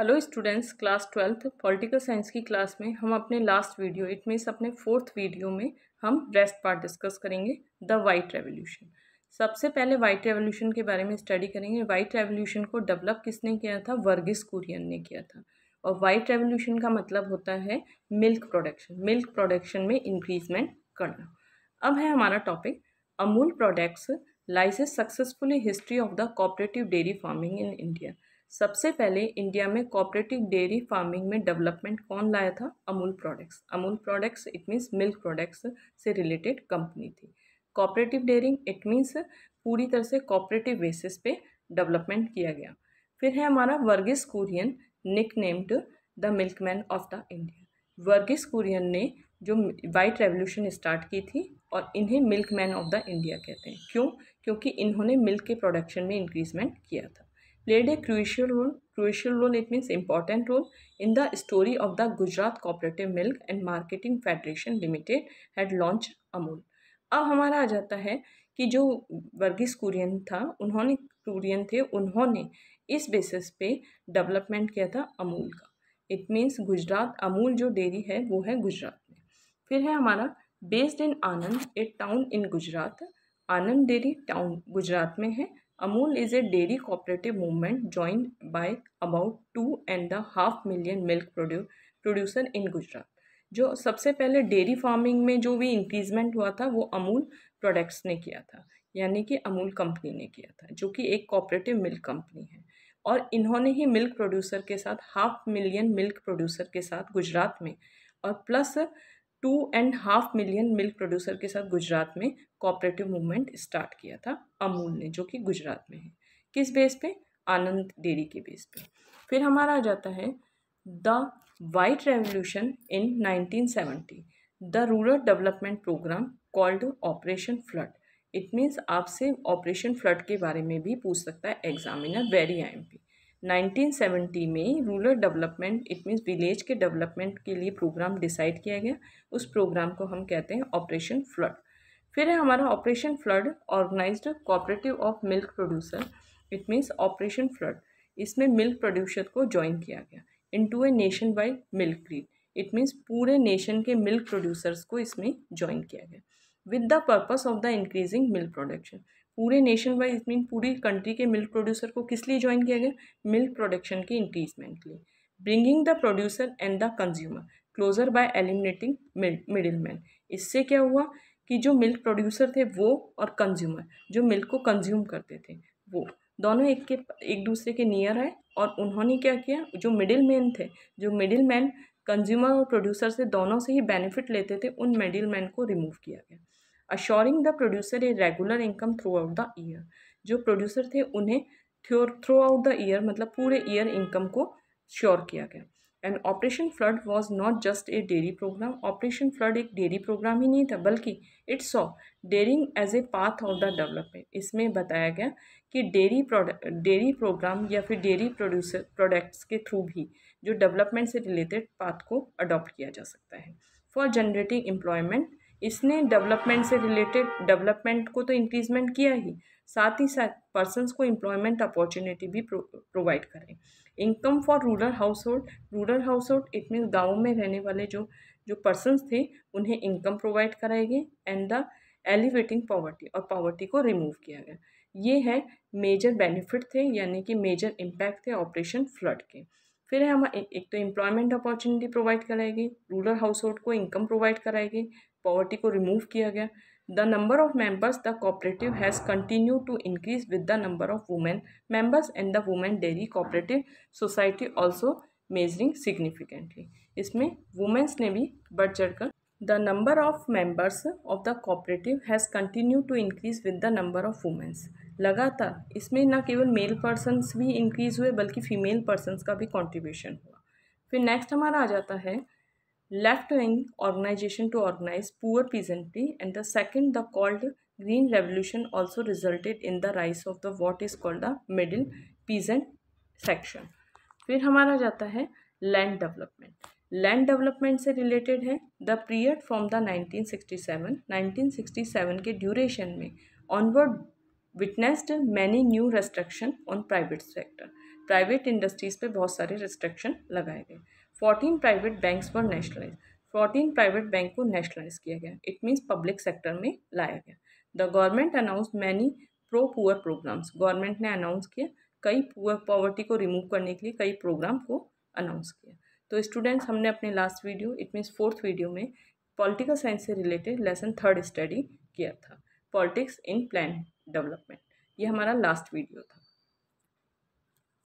hello students class twelfth political science की class में हम अपने लास्ट वीडियो इट मीन्स अपने फोर्थ वीडियो में हम रेस्ट पार्ट डिस्कस करेंगे द वाइट रेवोल्यूशन सबसे पहले वाइट रेवोल्यूशन के बारे में स्टडी करेंगे वाइट रेवोल्यूशन को डेवलप किसने किया था वर्गिस कुरियन ने किया था और वाइट रेवोल्यूशन का मतलब होता है मिल्क प्रोडक्शन मिल्क प्रोडक्शन में इंक्रीजमेंट करना अब है हमारा topic Amul products lies successfully history of the cooperative dairy farming in India सबसे पहले इंडिया में कॉपरेटिव डेयरी फार्मिंग में डेवलपमेंट कौन लाया था Amul products Amul products it means milk products से रिलेटेड कंपनी थी कॉपरेटिव डेयरिंग इट मीन्स पूरी तरह से कॉपरेटिव बेसिस पे डेवलपमेंट किया गया फिर है हमारा Verghese Kurien nicknamed the milkman of the India Verghese Kurien ने जो वाइट रेवोल्यूशन स्टार्ट की थी और इन्हें milkman of the India कहते हैं क्यों क्योंकि इन्होंने मिल्क के प्रोडक्शन में इंक्रीजमेंट किया था played a crucial role crucial role it means important role in the story of the gujarat cooperative milk and marketing federation limited had launched amul अब हमारा आ जाता है कि जो वर्गीस कुरियन था उन्होंने कुरियन थे उन्होंने इस बेसिस पे डेवलपमेंट किया था अमूल का इट मीन्स गुजरात अमूल जो डेयरी है वो है गुजरात में फिर है हमारा based in Anand a town in Gujarat Anand dairy town Gujarat में है Amul is a dairy cooperative movement joined by about two and the half million milk producer in Gujarat जो सबसे पहले डेयरी फार्मिंग में जो भी इंक्रीजमेंट हुआ था वो अमूल प्रोडक्ट्स ने किया था यानी कि अमूल कंपनी ने किया था जो कि एक कॉपरेटिव मिल्क कंपनी है और इन्होंने ही मिल्क प्रोड्यूसर के साथ हाफ मिलियन मिल्क प्रोड्यूसर के साथ गुजरात में और plus two and half million milk producer के साथ गुजरात में कोऑपरेटिव मूवमेंट स्टार्ट किया था अमूल ने जो कि गुजरात में है किस बेस पे आनंद डेयरी के बेस पे फिर हमारा आ जाता है the white revolution in 1970 the rural development programme called operation flood it means आपसे ऑपरेशन फ्लड के बारे में भी पूछ सकता है examiner very I M P 1970 में rural development it means village के डेवलपमेंट के लिए प्रोग्राम डिसाइड किया गया उस प्रोग्राम को हम कहते हैं ऑपरेशन फ्लड फिर है हमारा operation flood organised cooperative of milk producer it means operation flood इसमें मिल्क प्रोड्यूसर को ज्वाइन किया गया into a nation by milk grid it means पूरे नेशन के मिल्क प्रोड्यूसर्स को इसमें ज्वाइन किया गया with the purpose of the increasing milk production पूरे नेशन वाइज इट मीन पूरी कंट्री के मिल्क प्रोड्यूसर को किस लिए ज्वाइन किया गया मिल्क प्रोडक्शन की इंक्रीजमेंट के लिए bringing the producer and the consumer closer by eliminating middleman इससे क्या हुआ कि जो मिल्क प्रोड्यूसर थे वो और कंज्यूमर जो मिल्क को कंज्यूम करते थे वो दोनों एक के एक दूसरे के नियर आए और उन्होंने क्या किया जो मिडिल मैन थे जो मिडिल मैन कंज्यूमर और प्रोड्यूसर से दोनों से ही बेनिफिट लेते थे उन मिडिल मैन को रिमूव किया गया assuring the producer a regular income throughout the year जो प्रोड्यूसर थे उन्हें थ्रू आउट द ईयर मतलब पूरे ईयर इनकम को श्योर किया गया and operation flood was not just a dairy programme operation flood एक डेयरी प्रोग्राम ही नहीं था बल्कि it saw dairying as a path of the development इसमें बताया गया कि डेयरी प्रोडक्ट डेयरी प्रोग्राम या फिर डेयरी प्रोड्यूसर प्रोडक्ट्स के थ्रू भी जो डेवलपमेंट से रिलेटेड पाथ को अडॉप्ट किया जा सकता है फॉर जनरेटिंग एम्प्लॉयमेंट इसने डेवलपमेंट से रिलेटेड डेवलपमेंट को तो इंक्रीजमेंट किया ही साथ ही साथ पर्सनस को एम्प्लॉयमेंट अपॉर्चुनिटी भी प्रोवाइड करें income for rural household rural household it mean गाँव में रहने वाले जो जो पर्सनस थे उन्हें इनकम प्रोवाइड कराएंगे एंड द एलिवेटिंग पॉवर्टी और पॉवर्टी को रिमूव किया गया ये है मेजर बेनिफिट थे यानी कि मेजर इम्पैक्ट थे ऑपरेशन फ्लड के फिर हम एक तो एम्प्लॉयमेंट अपॉर्चुनिटी प्रोवाइड कराएगी रूरल हाउस होल्ड को इनकम प्रोवाइड कराएगी पॉवर्टी को रिमूव किया गया the number of members the cooperative has continue to increase with the number of women members and the women dairy cooperative society also measuring significantly इसमें womens ने भी बढ़ चढ़ कर the number of members of the cooperative has continue to increase with the number of womens लगातार इसमें न केवल मेल पर्सनस भी इंक्रीज हुए बल्कि फीमेल पर्सनस का भी कॉन्ट्रीब्यूशन हुआ फिर नेक्स्ट हमारा आ जाता है left wing organization to organize poor peasantry and the second the called green revolution also resulted in the rise of the what is called the middle peasant section फिर हमारा जाता है लैंड डेवलपमेंट लैंड डेवलपमेंट से related है the period from the 1967 1967 के duration में onward witnessed many new restriction on private sector private industries पे बहुत सारे रिस्ट्रिक्शन लगाए गए फोर्टीन प्राइवेट बैंक्स पर नेशनलाइज फोर्टीन प्राइवेट बैंक को नेशनलाइज किया गया इट मीन्स पब्लिक सेक्टर में लाया गया the government announce many pro poor programmes government ने अनाउंस किया कई पुअर पॉवर्टी को रिमूव करने के लिए कई प्रोग्राम को अनाउंस किया तो स्टूडेंट्स हमने अपने last video it means fourth video में पॉलिटिकल साइंस से रिलेटेड लेसन थर्ड स्टडी किया था पॉलिटिक्स इन प्लान डेवलपमेंट ये हमारा लास्ट वीडियो था